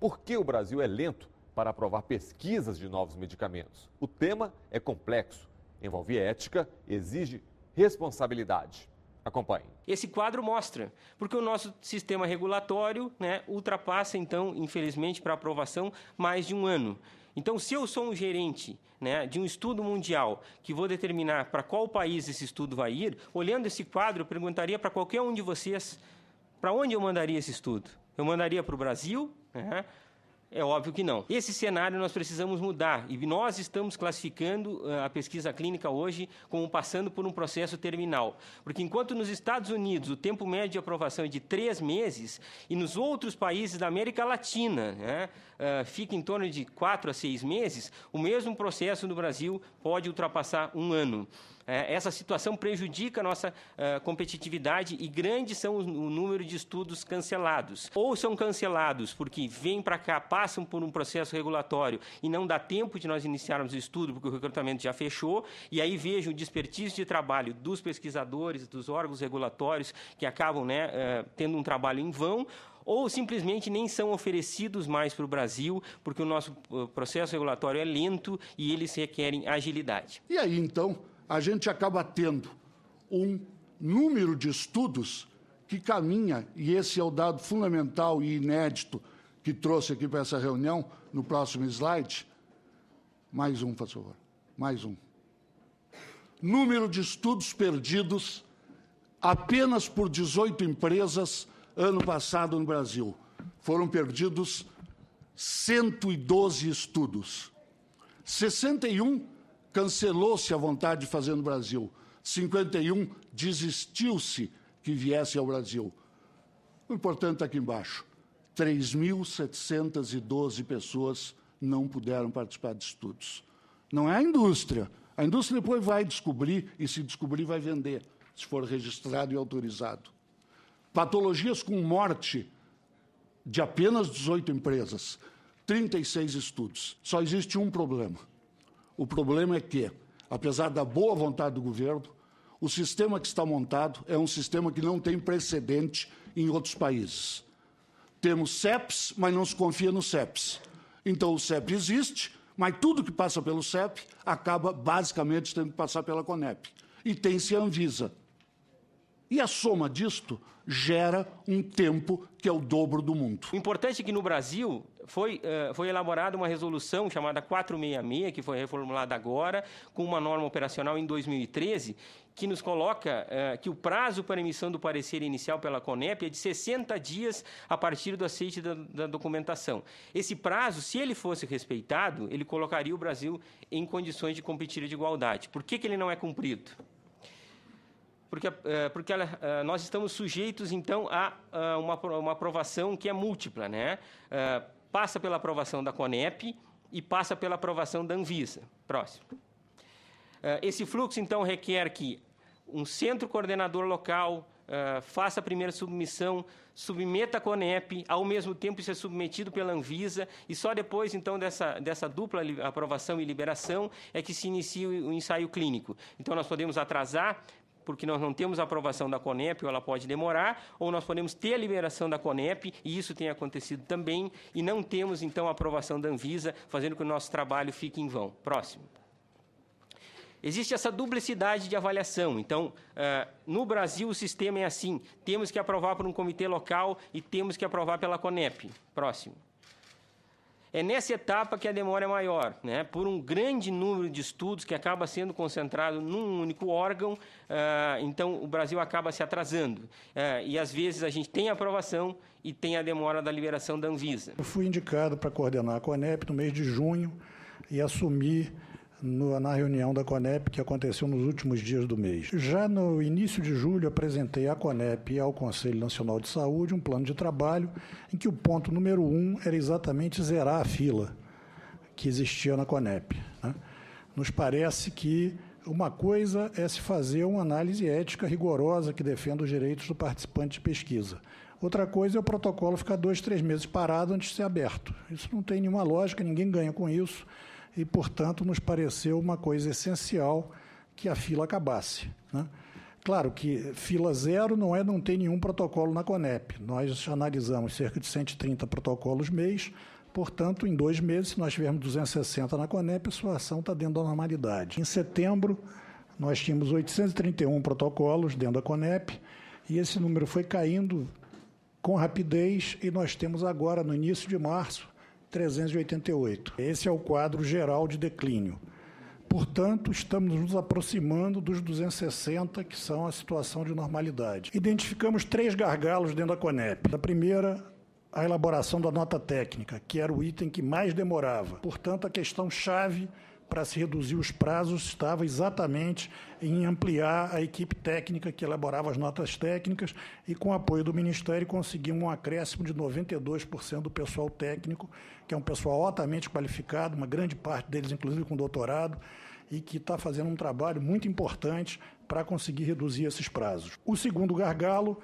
Por que o Brasil é lento para aprovar pesquisas de novos medicamentos? O tema é complexo, envolve ética, exige responsabilidade. Acompanhe. Esse quadro mostra, porque o nosso sistema regulatório né, ultrapassa, então, infelizmente, para aprovação, mais de um ano. Então, se eu sou um gerente né, de um estudo mundial que vou determinar para qual país esse estudo vai ir, olhando esse quadro, eu perguntaria para qualquer um de vocês para onde eu mandaria esse estudo. Eu mandaria para o Brasil, Uhum. É óbvio que não. Esse cenário nós precisamos mudar e nós estamos classificando ah, a pesquisa clínica hoje como passando por um processo terminal. Porque enquanto nos Estados Unidos o tempo médio de aprovação é de três meses e nos outros países da América Latina né, ah, fica em torno de quatro a seis meses, o mesmo processo no Brasil pode ultrapassar um ano. É, essa situação prejudica a nossa é, competitividade e grandes são o número de estudos cancelados. Ou são cancelados porque vêm para cá, passam por um processo regulatório e não dá tempo de nós iniciarmos o estudo, porque o recrutamento já fechou, e aí vejo o desperdício de trabalho dos pesquisadores, dos órgãos regulatórios, que acabam né, é, tendo um trabalho em vão, ou simplesmente nem são oferecidos mais para o Brasil, porque o nosso processo regulatório é lento e eles requerem agilidade. E aí, então, a gente acaba tendo um número de estudos que caminha, e esse é o dado fundamental e inédito que trouxe aqui para essa reunião, no próximo slide. Mais um, por favor. Mais um. Número de estudos perdidos apenas por 18 empresas ano passado no Brasil. Foram perdidos 112 estudos. 61 cancelou-se a vontade de fazer no Brasil. 51, desistiu-se que viesse ao Brasil. O importante está aqui embaixo. 3.712 pessoas não puderam participar de estudos. Não é a indústria. A indústria depois vai descobrir e, se descobrir, vai vender, se for registrado e autorizado. Patologias com morte de apenas 18 empresas, 36 estudos. Só existe um problema. O problema é que, apesar da boa vontade do governo, o sistema que está montado é um sistema que não tem precedente em outros países. Temos CEPs, mas não se confia no CEPs. Então, o CEP existe, mas tudo que passa pelo CEP acaba basicamente tendo que passar pela CONEP. E tem-se a Anvisa. E a soma disto gera um tempo que é o dobro do mundo. Importante é que no Brasil foi, eh, foi elaborada uma resolução chamada 466, que foi reformulada agora, com uma norma operacional em 2013, que nos coloca eh, que o prazo para emissão do parecer inicial pela CONEP é de 60 dias a partir do aceite da, da, documentação. Esse prazo, se ele fosse respeitado, ele colocaria o Brasil em condições de competir de igualdade. Por que, que ele não é cumprido? Porque, eh, porque nós estamos sujeitos, então, a, uma, aprovação que é múltipla, né? passa pela aprovação da CONEP e passa pela aprovação da Anvisa. Próximo. Eh, esse fluxo, então, requer que um centro coordenador local eh, faça a primeira submissão, submeta a CONEP, ao mesmo tempo isso é submetido pela Anvisa, e só depois, então, dessa, dessa dupla aprovação e liberação é que se inicia o ensaio clínico. Então, nós podemos atrasar porque nós não temos a aprovação da CONEP, ou ela pode demorar, ou nós podemos ter a liberação da CONEP, e isso tem acontecido também, e não temos, então, a aprovação da Anvisa, fazendo com que o nosso trabalho fique em vão. Próximo. Existe essa duplicidade de avaliação. Então, eh, no Brasil, o sistema é assim: temos que aprovar por um comitê local e temos que aprovar pela CONEP. Próximo. É nessa etapa que a demora é maior, né? por um grande número de estudos que acaba sendo concentrado num único órgão, ah, então o Brasil acaba se atrasando. Ah, e às vezes a gente tem a aprovação e tem a demora da liberação da Anvisa. Eu fui indicado para coordenar a CONEP no mês de junho e assumir no, na reunião da Conep que aconteceu nos últimos dias do mês. Já no início de julho, apresentei à Conep e ao Conselho Nacional de Saúde um plano de trabalho em que o ponto número um era exatamente zerar a fila que existia na Conep. Né? Nos parece que uma coisa é se fazer uma análise ética rigorosa que defenda os direitos do participante de pesquisa. Outra coisa é o protocolo ficar dois, três meses parado antes de ser aberto. Isso não tem nenhuma lógica, ninguém ganha com isso e, portanto, nos pareceu uma coisa essencial que a fila acabasse. Né? Claro que fila zero não é não ter nenhum protocolo na CONEP. Nós analisamos cerca de 130 protocolos mês, portanto, em dois meses, se nós tivermos 260 na CONEP, a sua ação está dentro da normalidade. Em setembro, nós tínhamos 831 protocolos dentro da CONEP e esse número foi caindo com rapidez e nós temos agora, no início de março, 388. Esse é o quadro geral de declínio. Portanto, estamos nos aproximando dos 260, que são a situação de normalidade. Identificamos três gargalos dentro da CONEP. A primeira, a elaboração da nota técnica, que era o item que mais demorava. Portanto, a questão chave para se reduzir os prazos estava exatamente em ampliar a equipe técnica que elaborava as notas técnicas e, com o apoio do Ministério, conseguimos um acréscimo de 92% do pessoal técnico, que é um pessoal altamente qualificado, uma grande parte deles, inclusive, com doutorado, e que está fazendo um trabalho muito importante para conseguir reduzir esses prazos. O segundo gargalo,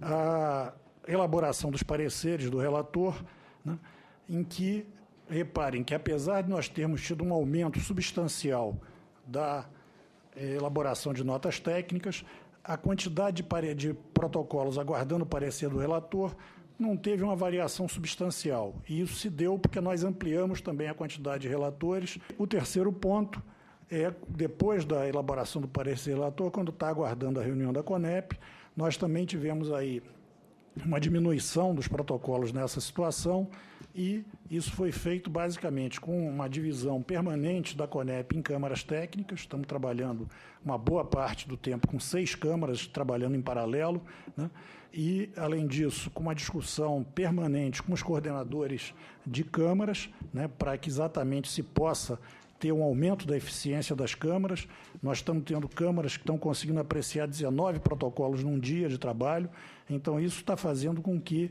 a elaboração dos pareceres do relator, né, em que reparem que, apesar de nós termos tido um aumento substancial da eh, elaboração de notas técnicas, a quantidade de, de protocolos aguardando o parecer do relator não teve uma variação substancial. E isso se deu porque nós ampliamos também a quantidade de relatores. O terceiro ponto é, depois da elaboração do parecer do relator, quando está aguardando a reunião da CONEP, nós também tivemos aí uma diminuição dos protocolos nessa situação, e isso foi feito basicamente com uma divisão permanente da CONEP em câmaras técnicas. Estamos trabalhando uma boa parte do tempo com seis câmaras trabalhando em paralelo, né? e, além disso, com uma discussão permanente com os coordenadores de câmaras, né? para que exatamente se possa ter um aumento da eficiência das câmaras. Nós estamos tendo câmaras que estão conseguindo apreciar 19 protocolos num dia de trabalho. Então, isso está fazendo com que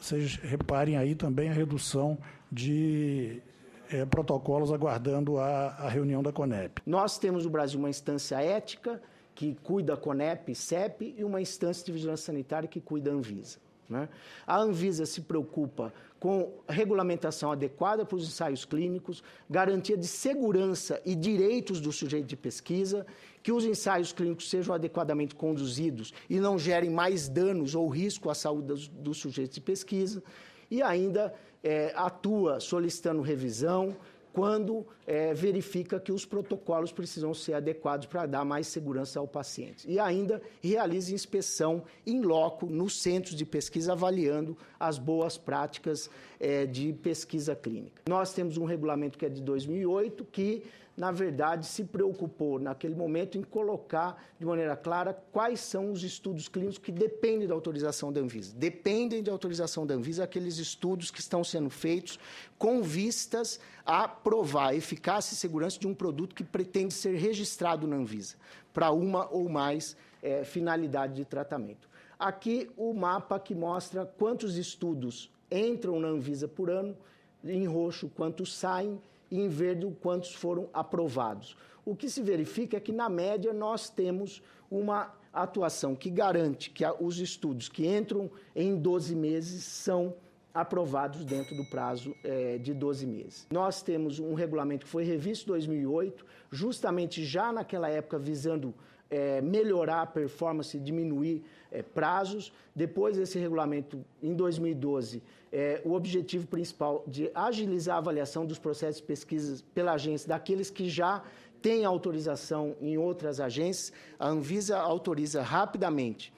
vocês reparem aí também a redução de é, protocolos aguardando a, a reunião da CONEP. Nós temos no Brasil uma instância ética que cuida a CONEP, CEP, e uma instância de vigilância sanitária que cuida a Anvisa. Né? A Anvisa se preocupa com regulamentação adequada para os ensaios clínicos, garantia de segurança e direitos do sujeito de pesquisa, que os ensaios clínicos sejam adequadamente conduzidos e não gerem mais danos ou risco à saúde do sujeito de pesquisa, e ainda é, atua solicitando revisão, quando é, verifica que os protocolos precisam ser adequados para dar mais segurança ao paciente. E ainda realiza inspeção em loco nos centros de pesquisa, avaliando as boas práticas é, de pesquisa clínica. Nós temos um regulamento que é de 2008 que na verdade, se preocupou naquele momento em colocar de maneira clara quais são os estudos clínicos que dependem da autorização da Anvisa. Dependem da autorização da Anvisa aqueles estudos que estão sendo feitos com vistas a provar a eficácia e segurança de um produto que pretende ser registrado na Anvisa para uma ou mais é, finalidade de tratamento. Aqui o mapa que mostra quantos estudos entram na Anvisa por ano, em roxo, quantos saem e em verde o quantos foram aprovados. O que se verifica é que, na média, nós temos uma atuação que garante que os estudos que entram em 12 meses são aprovados dentro do prazo é, de 12 meses. Nós temos um regulamento que foi revisto em 2008, justamente já naquela época visando é, melhorar a performance, diminuir é, prazos. Depois desse regulamento, em 2012, é, o objetivo principal de agilizar a avaliação dos processos de pesquisas pela agência, daqueles que já têm autorização em outras agências, a Anvisa autoriza rapidamente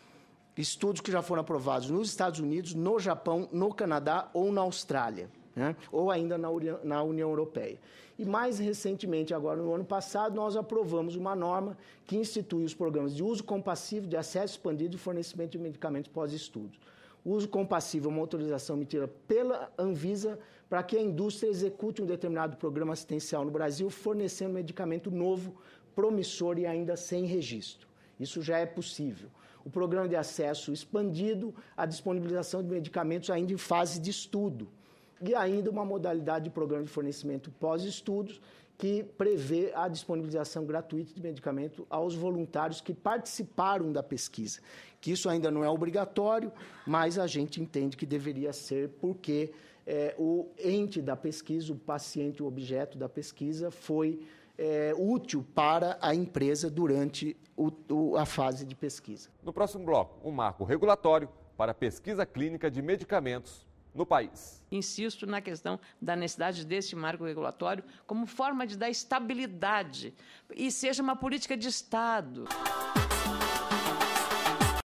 estudos que já foram aprovados nos Estados Unidos, no Japão, no Canadá ou na Austrália né? ou ainda na União, na União Europeia. E mais recentemente, agora no ano passado, nós aprovamos uma norma que institui os programas de uso compassivo, de acesso expandido e fornecimento de medicamentos pós-estudo. O uso compassivo é uma autorização emitida pela Anvisa para que a indústria execute um determinado programa assistencial no Brasil, fornecendo medicamento novo, promissor e ainda sem registro. Isso já é possível. O programa de acesso expandido, a disponibilização de medicamentos ainda em fase de estudo e ainda uma modalidade de programa de fornecimento pós-estudos que prevê a disponibilização gratuita de medicamento aos voluntários que participaram da pesquisa. Que isso ainda não é obrigatório, mas a gente entende que deveria ser porque é, o ente da pesquisa, o paciente, o objeto da pesquisa foi é, útil para a empresa durante o, o, a fase de pesquisa. No próximo bloco, um marco regulatório para pesquisa clínica de medicamentos no país. Insisto na questão da necessidade desse marco regulatório como forma de dar estabilidade e seja uma política de Estado.